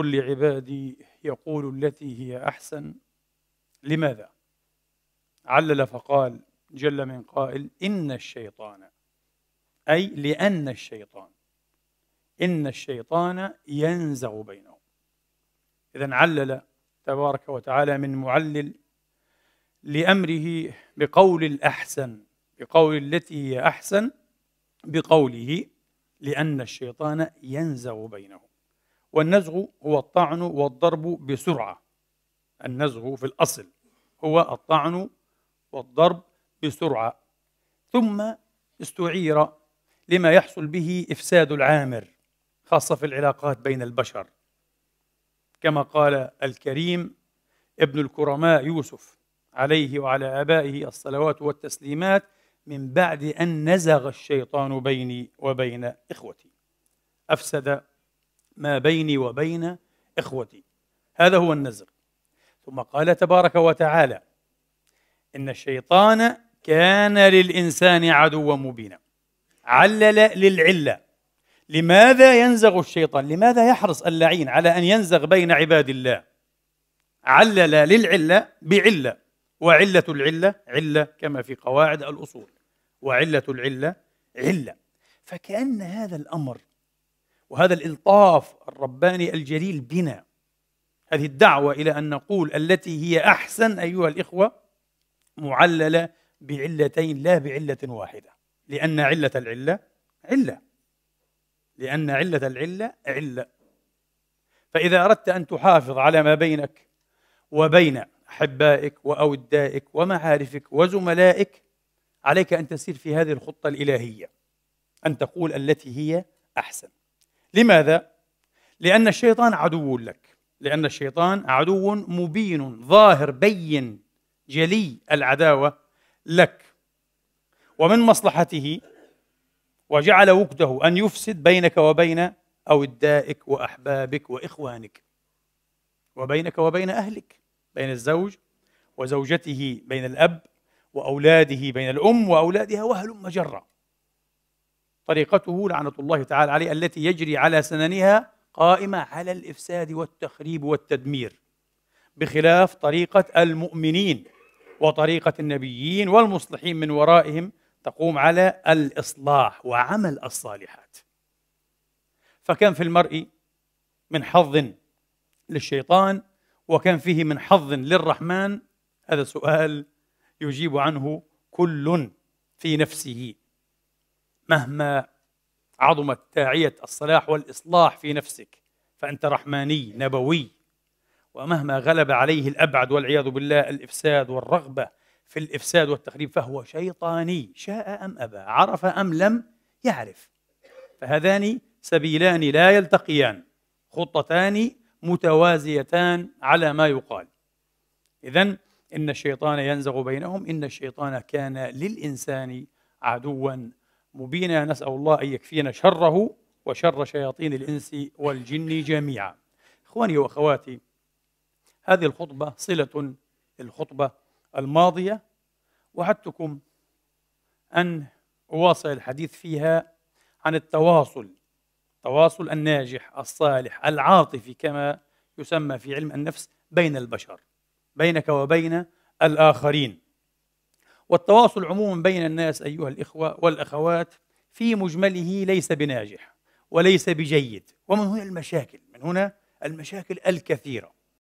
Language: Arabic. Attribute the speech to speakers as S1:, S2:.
S1: قل لعبادي يقول التي هي أحسن لماذا؟ علل فقال جل من قائل إن الشيطان أي لأن الشيطان إن الشيطان ينزغ بينهم إذا علل تبارك وتعالى من معلل لأمره بقول الأحسن بقول التي هي أحسن بقوله لأن الشيطان ينزغ بينهم والنزغ هو الطعن والضرب بسرعة النزغ في الأصل هو الطعن والضرب بسرعة ثم استعير لما يحصل به إفساد العامر خاصة في العلاقات بين البشر كما قال الكريم ابن الكرماء يوسف عليه وعلى آبائه الصلوات والتسليمات من بعد أن نزغ الشيطان بيني وبين إخوتي أفسد ما بيني وبين إخوتي هذا هو النزغ ثم قال تبارك وتعالى إن الشيطان كان للإنسان عدوا مبينا علل للعلة لماذا ينزغ الشيطان لماذا يحرص اللعين على أن ينزغ بين عباد الله علل للعلة بعلة وعلة العلة علة كما في قواعد الأصول وعلة العلة علة فكأن هذا الأمر وهذا الإلطاف الرباني الجليل بنا هذه الدعوة إلى أن نقول التي هي أحسن أيها الإخوة معللة بعلتين لا بعلة واحدة لأن علة العلة علة لأن علة العلة علة فإذا أردت أن تحافظ على ما بينك وبين أحبائك وأودائك ومعارفك وزملائك عليك أن تسير في هذه الخطة الإلهية أن تقول التي هي أحسن لماذا؟ لأن الشيطان عدو لك لأن الشيطان عدو مبين ظاهر بين جلي العداوة لك ومن مصلحته وجعل وقته أن يفسد بينك وبين أودائك وأحبابك وإخوانك وبينك وبين أهلك بين الزوج وزوجته بين الأب وأولاده بين الأم وأولادها وهلم جرا طريقته لعنة الله تعالى عليه التي يجري على سننها قائمة على الإفساد والتخريب والتدمير بخلاف طريقة المؤمنين وطريقة النبيين والمصلحين من ورائهم تقوم على الإصلاح وعمل الصالحات فكان في المرء من حظ للشيطان وكان فيه من حظ للرحمن هذا سؤال يجيب عنه كل في نفسه مهما عظمت داعية الصلاح والإصلاح في نفسك فأنت رحماني نبوي ومهما غلب عليه الأبعد والعياذ بالله الإفساد والرغبة في الإفساد والتخريب فهو شيطاني شاء أم أبى عرف أم لم يعرف فهذان سبيلان لا يلتقيان خطتان متوازيتان على ما يقال إذا إن الشيطان ينزغ بينهم إن الشيطان كان للإنسان عدوا مبينا نسأل الله أن يكفينا شره وشر شياطين الإنس والجن جميعا إخواني وأخواتي هذه الخطبة صلة الخطبة الماضية وعدتكم أن أواصل الحديث فيها عن التواصل التواصل الناجح الصالح العاطفي كما يسمى في علم النفس بين البشر بينك وبين الآخرين والتواصل عموما بين الناس أيها الإخوة والأخوات في مجمله ليس بناجح وليس بجيد ومن هنا المشاكل من هنا المشاكل الكثيرة